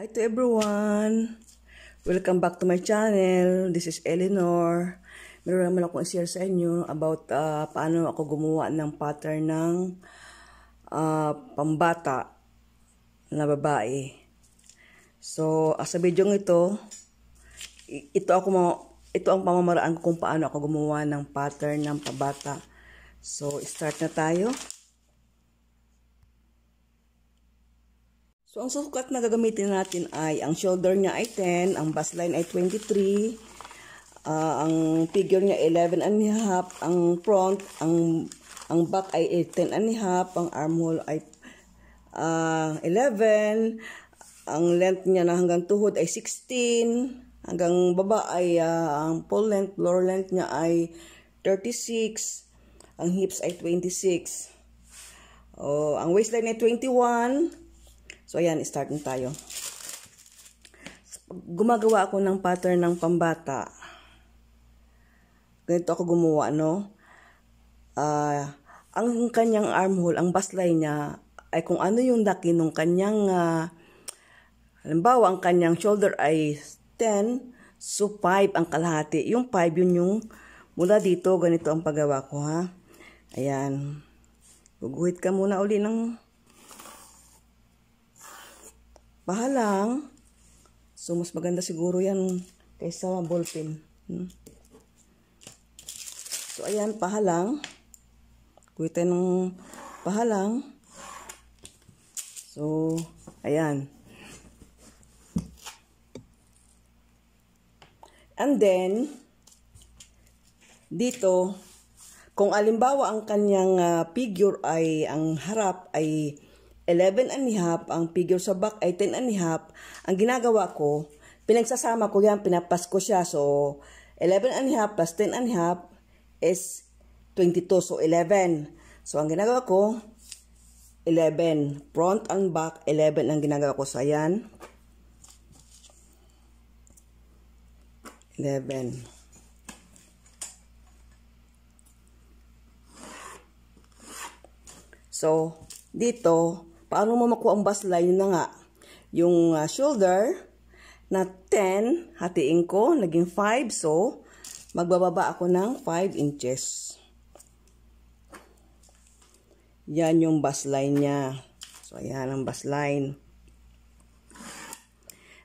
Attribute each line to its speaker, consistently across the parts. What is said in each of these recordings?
Speaker 1: Hi to everyone! Welcome back to my channel. This is Eleanor. Meron naman akong share sa inyo about uh, paano ako gumawa ng pattern ng uh, pambata na babae. So, sa video ito, ito ako ito ang pamamaraan ko kung paano ako gumawa ng pattern ng pabata. So, start na tayo. So, ang sukat na gagamitin natin ay, ang shoulder niya ay 10, ang bust line ay 23, uh, ah, ang figure niya 11 and a half, ang front, ang, ang back ay 10 and a half, ang armhole ay uh, ah, 11, ang length niya na hanggang tuhod ay 16, hanggang baba ay uh, ang pole length, floor length niya ay 36, ang hips ay 26, oh, ang waistline ay 21, So, ayan, start na tayo. Gumagawa ako ng pattern ng pambata. Ganito ako gumawa, no? Uh, ang kanyang armhole, ang baseline niya, ay kung ano yung laki ng kanyang, uh, halimbawa, ang kanyang shoulder ay 10, so 5 ang kalahati. Yung 5, yun yung mula dito, ganito ang paggawa ko, ha? Ayan. Guguhit ka muna uli ng pahalang. So, mas maganda siguro yan kaysa ballpen. Hmm. So, ayan, pahalang. Kuha ng pahalang. So, ayan. And then, dito, kung alimbawa ang kanyang uh, figure ay, ang harap ay 11 and a half, ang figure sa back ay 10 and a half. Ang ginagawa ko, pinagsasama ko yan, pinapasko siya. So, 11 and a half plus 10 and a half is 22. So, 11. So, ang ginagawa ko, 11. Front ang back, 11 ang ginagawa ko. So, ayan. 11. So, dito, paano mo makuha ang bust line na nga? Yung uh, shoulder na 10, hatiin ko, naging 5. So, magbababa ako ng 5 inches. Yan yung bust line niya. So, ayan ang bust line.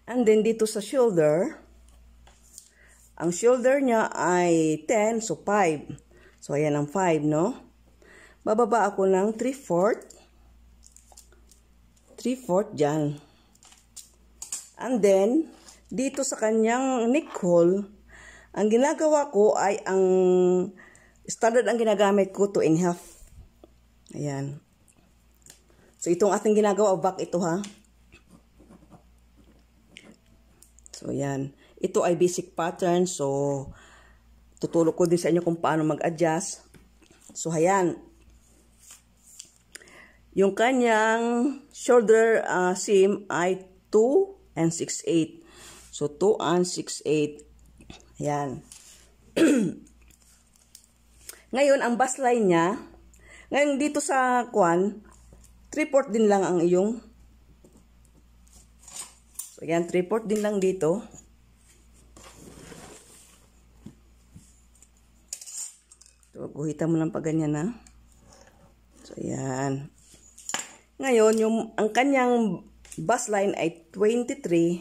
Speaker 1: And then, dito sa shoulder, ang shoulder niya ay 10, so 5. So, ayan ang 5, no? Bababa ako ng 3 fourth 3-4 dyan. And then, dito sa kanyang neck hole, ang ginagawa ko ay ang standard ang ginagamit ko to in half. Ayan. So, itong ating ginagawa, oh, back ito ha. So, yan. Ito ay basic pattern. So, tutulong ko din sa inyo kung paano mag-adjust. So, ayan. Yung kanyang shoulder uh, seam ay 2 and 6-8. So, 2 and 6-8. Ayan. ngayon, ang bust line niya, ngayon dito sa kwan, 3-4 din lang ang iyong So, ayan, 3-4 din lang dito. So, guhitan mo lang pa ganyan na. So, ayan. Ngayon, yung, ang kanyang bus line ay 23.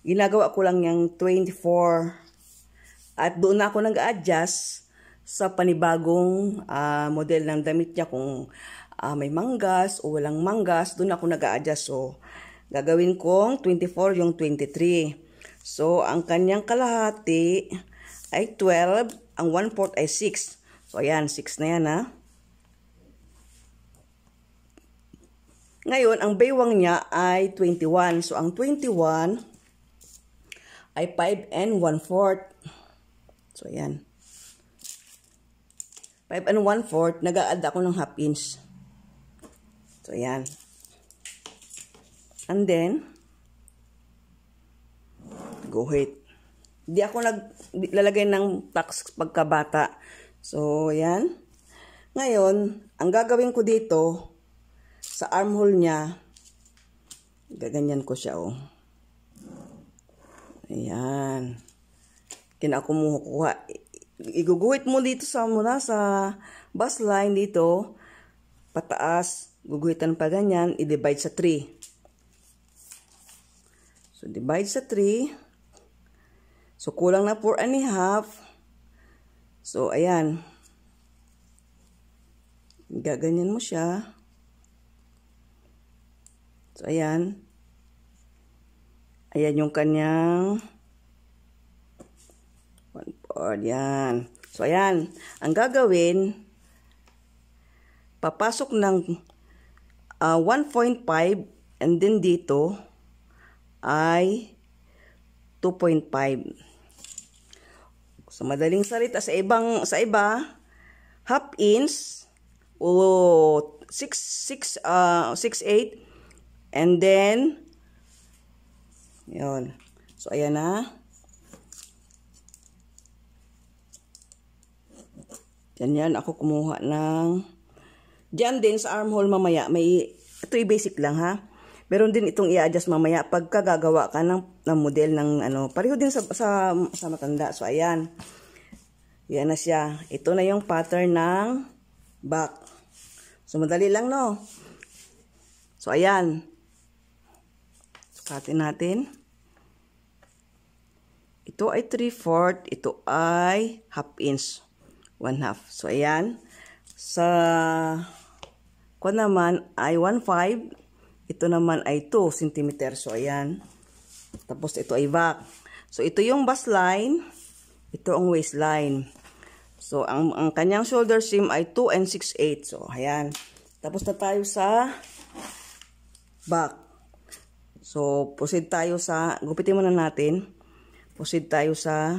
Speaker 1: Ginagawa ko lang yung 24. At doon ako nag-adjust sa panibagong uh, model ng damit niya kung uh, may manggas o walang manggas. Doon ako nag-adjust. So, gagawin kong 24 yung 23. So, ang kanyang kalahati ay 12. Ang 1 fourth ay 6. So, ayan, 6 na yan ha. Ah. Ngayon, ang baywang niya ay 21. So, ang 21 ay 5 and 1 fourth. So, ayan. 5 and 1 fourth. Nag-a-add ako ng half inch. So, ayan. And then, go guhit. Hindi ako naglalagay ng tax pagkabata. So, ayan. Ngayon, ang gagawin ko dito, sa armhole niya, gaganyan ko siya, oh. Ayan. Kinakumukuha. Iguguhit mo dito sa muna sa bus line dito, pataas, guguhitan pa ganyan, i-divide sa 3. So, divide sa 3. So, kulang na 4 and a half. So, ayan. Gaganyan mo siya. So, ayan. Ayan yung kanyang one board. Ayan. So, ayan. Ang gagawin, papasok ng uh, ah, 1.5 and then dito ay 2.5. Sa so, madaling salita, sa ibang sa iba, half inch o 6 6 uh 6 8 And then, yun. So, ayan na. Yan yan. Ako kumuha ng... Diyan din sa armhole mamaya. May... Ito basic lang ha. Meron din itong i-adjust mamaya pagka gagawa ka ng, ng model ng ano. Pareho din sa, sa, sa matanda. So, ayan. Yan na siya. Ito na yung pattern ng back. So, madali lang, no? So, ayan. Katin natin. Ito ay 3-4, ito ay half inch. 1 half. So, ayan. Sa ko naman ay 1 Ito naman ay 2 cm. So, ayan. Tapos, ito ay back. So, ito yung bust line. Ito ang waistline. So, ang, ang kanyang shoulder seam ay 2 and 6.8. So, ayan. Tapos na tayo sa back. So, proceed tayo sa, gupitin muna natin. Proceed tayo sa,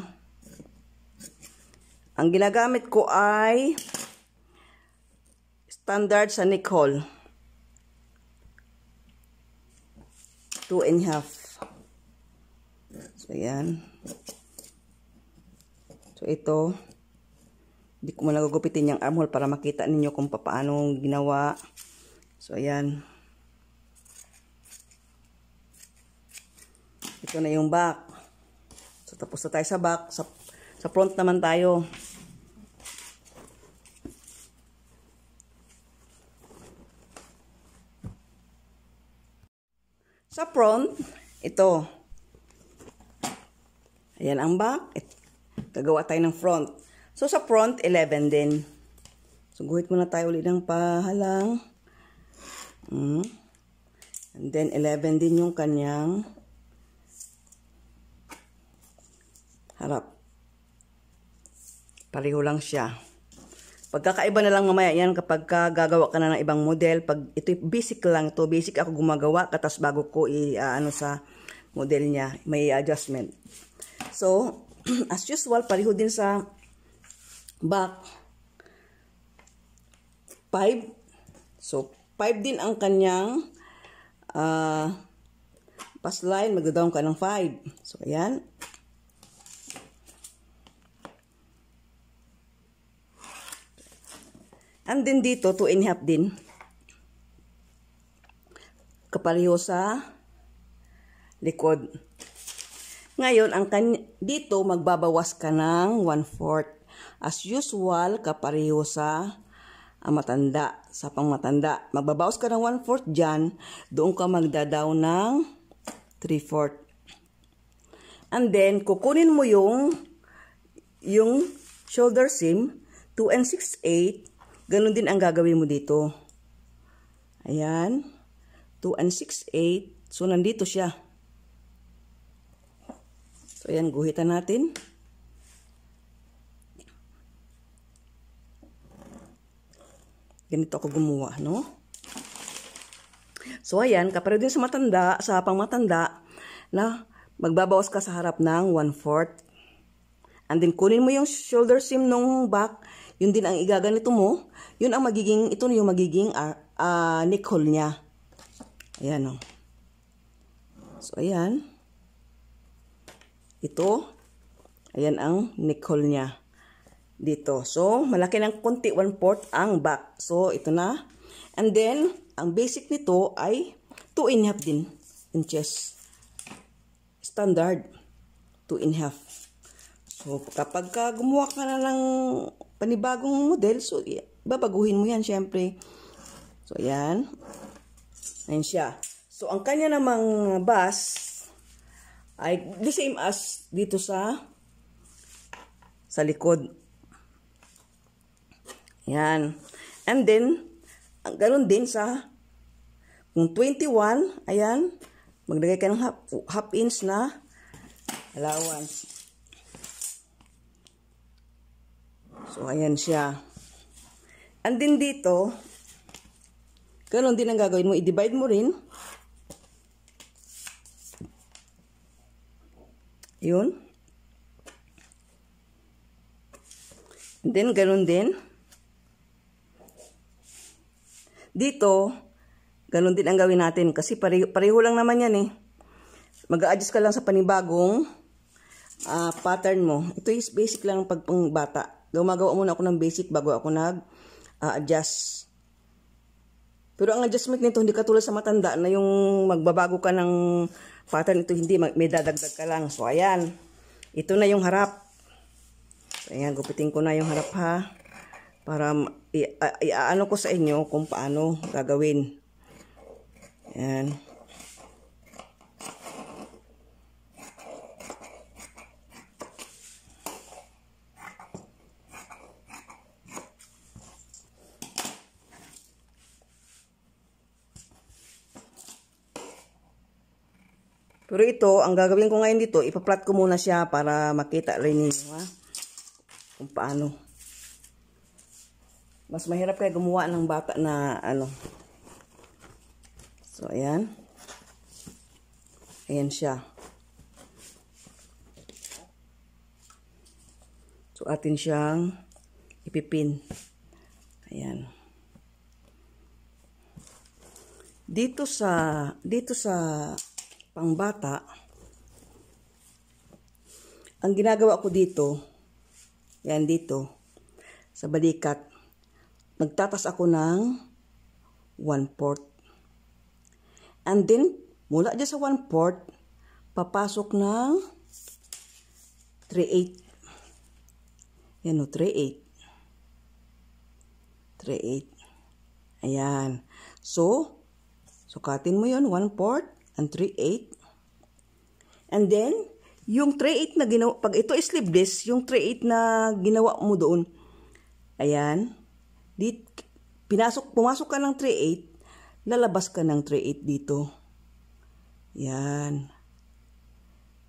Speaker 1: ang ginagamit ko ay standard sa Nicole. 2 and half. So, ayan. So, ito, hindi ko muna gugupitin yung armhole para makita ninyo kung paano ginawa. So, ayan. Ito na yung back. So, tapos na tayo sa back. Sa, sa front naman tayo. Sa front, ito. Ayan ang back. Gagawa tayo ng front. So, sa front, 11 din. So, guhit muna tayo ulit ng pahalang. Mm. And then, 11 din yung kanyang Harap. Pareho lang siya. Pagkakaiba na lang mamaya yan kapag ka gagawa ka na ng ibang model. Pag ito basic lang to, basic ako gumagawa katas bago ko i uh, ano sa model niya, may adjustment. So, as usual pareho din sa back 5. So, 5 din ang kanyang uh, ah, pass line, magda-down ka ng 5. So, ayan. And then dito, 2 and a half din. Kapaliho sa likod. Ngayon, ang kan dito, magbabawas ka ng 1-4. As usual, kapareho sa ah, matanda, sa pangmatanda. Magbabawas ka ng 1-4 dyan, doon ka magdadaw ng 3-4. And then, kukunin mo yung yung shoulder seam, 2 and 6-8, Ganon din ang gagawin mo dito. Ayan. 2 and 6, 8. So, nandito siya. So, ayan, guhitan natin. Ganito ako gumawa, no? So, ayan, Kapareho din sa matanda, sa pangmatanda, na magbabawas ka sa harap ng 1-4 And then kunin mo yung shoulder seam nung back, yun din ang igaganito mo. Yun ang magiging, ito yung magiging uh, ah, uh, ah, neck hole niya. Ayan o. Oh. So, ayan. Ito. Ayan ang neck hole niya. Dito. So, malaki ng konti, 1 4 ang back. So, ito na. And then, ang basic nito ay 2 and a half din inches. Standard. 2 and a half. O, kapag ka gumawa ka na ng panibagong model, so, babaguhin mo yan, syempre. So, ayan. Ayan siya. So, ang kanya namang bus ay the same as dito sa sa likod. Ayan. And then, ganun din sa kung 21, ayan, maglagay ka ng half, half inch na allowance. So, ayan siya. And then dito, ganun din ang gagawin mo. I-divide mo rin. Yun. And then, ganun din. Dito, ganun din ang gawin natin. Kasi pareho, pareho lang naman yan eh. Mag-a-adjust ka lang sa panibagong uh, pattern mo. Ito is basic lang pag pangbata gumagawa muna ako ng basic bago ako nag-adjust. Ah, uh, Pero ang adjustment nito, hindi katulad sa matanda na yung magbabago ka ng pattern ito, hindi, may dadagdag ka lang. So, ayan. Ito na yung harap. So, ayan, gupitin ko na yung harap ha. Para iaano ko sa inyo kung paano gagawin. Ayan. Pero ito, ang gagawin ko ngayon dito, ipa ko muna siya para makita rin ninyo ha. Kung paano. Mas mahirap kaya gumawa ng bata na ano. So, ayan. Ayan siya. So, atin siyang ipipin. Ayan. Dito sa, dito sa pangbata, ang ginagawa ko dito, yan dito, sa balikat, nagtatas ako ng 1 port. And then, mula dyan sa 1 port, papasok ng 3-8. Yan o, 3-8. 3-8. Ayan. So, sukatin mo yon 1 port and 3-8. And then, yung 3-8 na ginawa, pag ito is sleeveless, yung 3-8 na ginawa mo doon, ayan, dit, pinasok, pumasok ka ng 3-8, lalabas ka ng 3-8 dito. Ayan.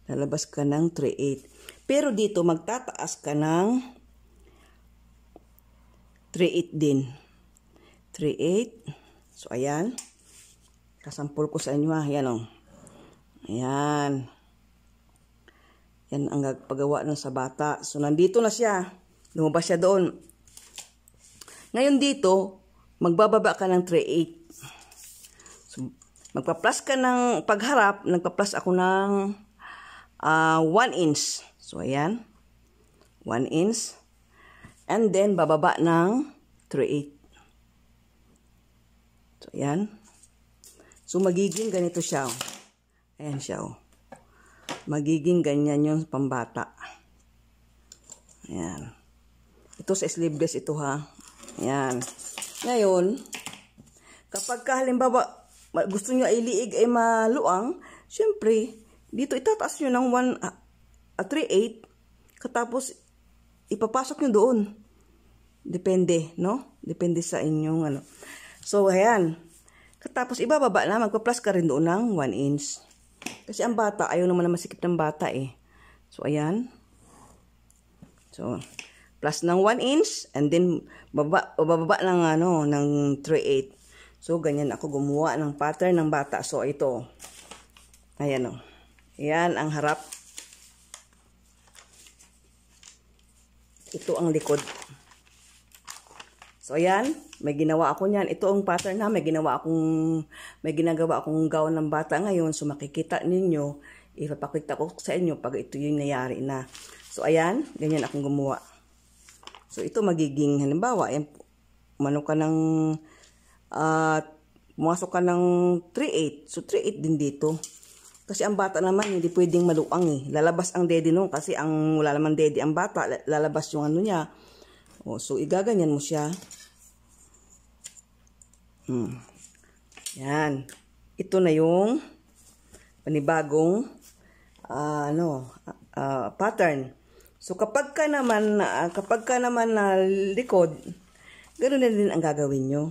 Speaker 1: Lalabas ka ng 3-8. Pero dito, magtataas ka ng 3-8 din. 3-8. So, ayan. Sasampol ko sa inyo ha. Ah. Yan o. Oh. Ayan. Yan ang paggawa ng sa bata. So, nandito na siya. Lumabas siya doon. Ngayon dito, magbababa ka ng 3.8. So, magpa-plus ka ng pagharap. Nagpa-plus ako ng uh, ah, 1 inch. So, ayan. 1 inch. And then, bababa ng 3.8. So, ayan. So, magiging ganito siya. Oh. Ayan siya. Oh. Magiging ganyan yung pambata. Ayan. Ito sa sleeveless ito ha. Ayan. Ngayon, kapag ka halimbawa gusto nyo ay ay eh, maluang, syempre, dito itataas nyo ng 1, uh, 3-8, katapos ipapasok nyo doon. Depende, no? Depende sa inyong ano. So, ayan. Tapos ibababa na, magpa-plus ka rin doon ng 1 inch. Kasi ang bata, ayaw naman na masikip ng bata eh. So, ayan. So, plus ng 1 inch and then baba, bababa ng ano, ng 3-8. So, ganyan ako gumawa ng pattern ng bata. So, ito. Ayan o. Oh. Ayan ang harap. Ito ang likod. So, ayan, may ginawa ako niyan. Ito ang pattern na may ginawa akong, may ginagawa akong gown ng bata ngayon. So, makikita ninyo, ipapakita ko sa inyo pag ito yung nayari na. So, ayan, ganyan akong gumawa. So, ito magiging, halimbawa, ayan, manok ka ng, uh, pumasok ka ng 3 So, 38 din dito. Kasi ang bata naman, hindi pwedeng maluang eh. Lalabas ang dede nun kasi ang, wala naman dede ang bata, lalabas yung ano niya. Oh, so, igaganyan mo siya. Mm. Yan. Ito na yung panibagong uh, ano, uh, pattern. So kapag ka naman uh, kapag ka naman na uh, likod, ganoon na din ang gagawin nyo.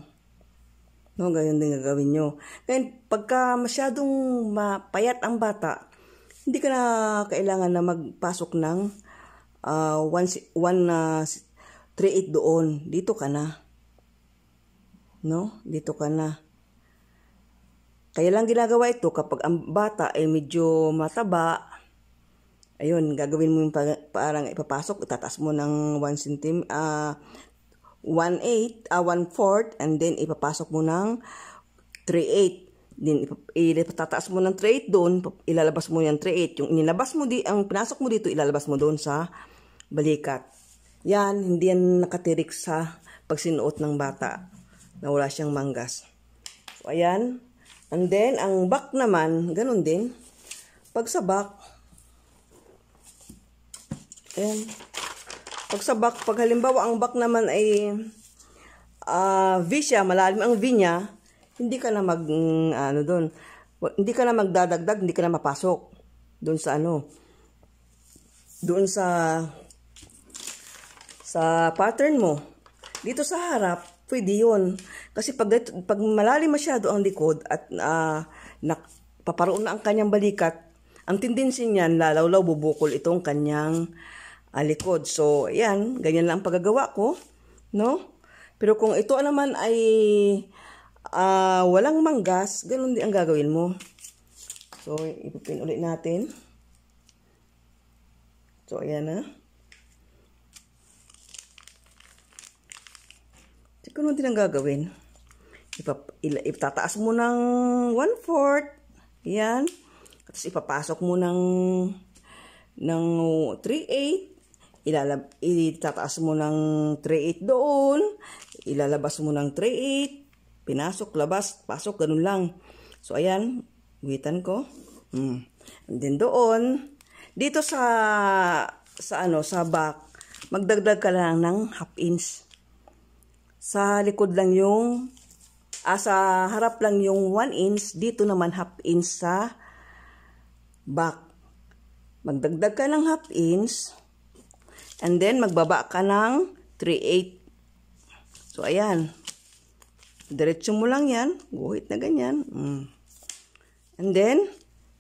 Speaker 1: No, ganyan din gagawin nyo. Ngayon, pagka masyadong mapayat ang bata, hindi ka na kailangan na magpasok ng uh, 1, uh, 3 doon. Dito ka na. No? Dito ka na. Kaya lang ginagawa ito kapag ang bata ay medyo mataba, ayun, gagawin mo yung parang ipapasok, itatas mo ng 1 cm, uh, 1-8, uh, 1-4, and then ipapasok mo ng 3-8. Then ipatataas mo ng 3-8 doon, ilalabas mo yung 3-8. Yung inilabas mo, di, ang pinasok mo dito, ilalabas mo doon sa balikat. Yan, hindi yan nakatirik sa pagsinuot ng bata na wala siyang manggas. So, ayan. And then, ang back naman, ganun din. Pag sa back, ayan. Pag sa back, pag halimbawa ang back naman ay uh, V siya, malalim ang V niya, hindi ka na mag, mm, ano doon, hindi ka na magdadagdag, hindi ka na mapasok doon sa ano, doon sa sa pattern mo. Dito sa harap, pwede yun. Kasi pag, pag malalim masyado ang likod at uh, ah, paparoon na ang kanyang balikat, ang tendency niyan, lalawlaw, bubukol itong kanyang uh, likod. So, yan, ganyan lang ang paggagawa ko, no? Pero kung ito naman ay uh, walang manggas, ganun din ang gagawin mo. So, ipipin ulit natin. So, ayan na. Ah. kung din ang gagawin. Ipap itataas mo ng 1-4. Yan. Tapos ipapasok mo ng ng 3-8. Ilalab itataas mo ng 3-8 doon. Ilalabas mo ng 3-8. Pinasok, labas, pasok, ganun lang. So, ayan. Witan ko. Hmm. And then doon, dito sa sa ano sa back, magdagdag ka lang ng half inch. Sa likod lang yung, ah, sa harap lang yung 1 inch, dito naman half inch sa back. Magdagdag ka ng half inch, and then magbaba ka ng 3/8. So, ayan. Diretso mo lang yan. Guhit na ganyan. Mm. And then,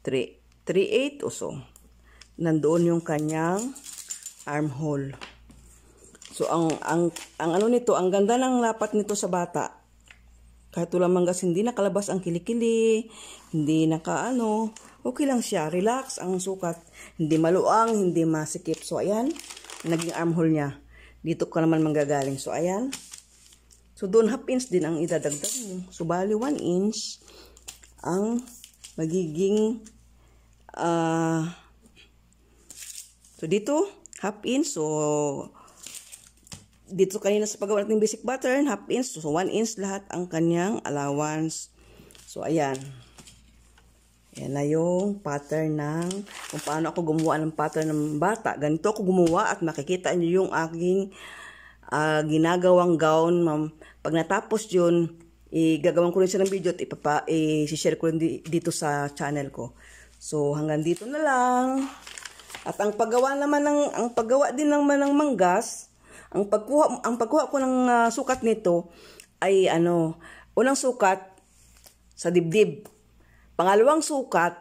Speaker 1: 3, 3/8 o so. Nandoon yung kanyang armhole. So ang ang ang ano nito, ang ganda ng lapat nito sa bata. Kahit wala manggas hindi nakalabas ang kilikili, hindi nakaano, okay lang siya, relax ang sukat, hindi maluang, hindi masikip. So ayan, naging armhole niya. Dito ka naman manggagaling. So ayan. So doon half inch din ang idadagdag mo. So bali 1 inch ang magiging uh, so dito half inch so dito kanina sa paggawa natin basic pattern, half inch, so 1 inch lahat ang kanyang allowance. So, ayan. Ayan na yung pattern ng, kung paano ako gumawa ng pattern ng bata. Ganito ako gumawa at makikita nyo yung aking uh, ginagawang gown. Ma'am. Pag natapos yun, gagawin ko rin siya ng video at ipapa, i-share ko rin dito sa channel ko. So, hanggang dito na lang. At ang paggawa naman ng, ang paggawa din naman ng manggas, ang pagkuha, ang pagkuha ko ng uh, sukat nito ay ano, unang sukat sa dibdib. Pangalawang sukat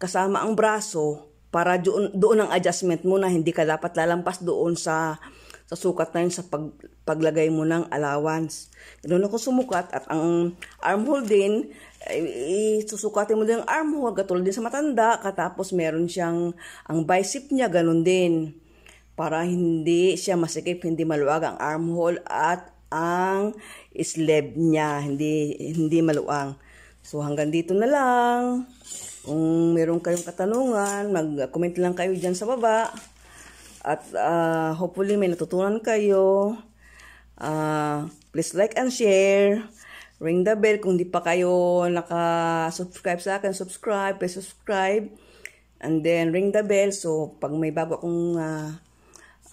Speaker 1: kasama ang braso para doon, doon ang adjustment mo na hindi ka dapat lalampas doon sa sa sukat na yun sa pag, paglagay mo ng allowance. Doon ako sumukat at ang armhole din, susukatin mo din ang armhole, katulad din sa matanda, katapos meron siyang, ang bicep niya, ganun din para hindi siya masikip, hindi maluwag ang armhole at ang sleeve niya, hindi, hindi maluwang. So hanggang dito na lang. Kung meron kayong katanungan, mag-comment lang kayo diyan sa baba. At uh, hopefully may natutunan kayo. Uh, please like and share. Ring the bell kung di pa kayo naka-subscribe sa akin. Subscribe, please subscribe. And then ring the bell. So pag may bago akong uh,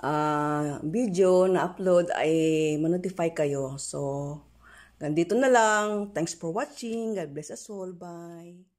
Speaker 1: uh, video na upload ay manotify kayo. So, ganito na lang. Thanks for watching. God bless us all. Bye.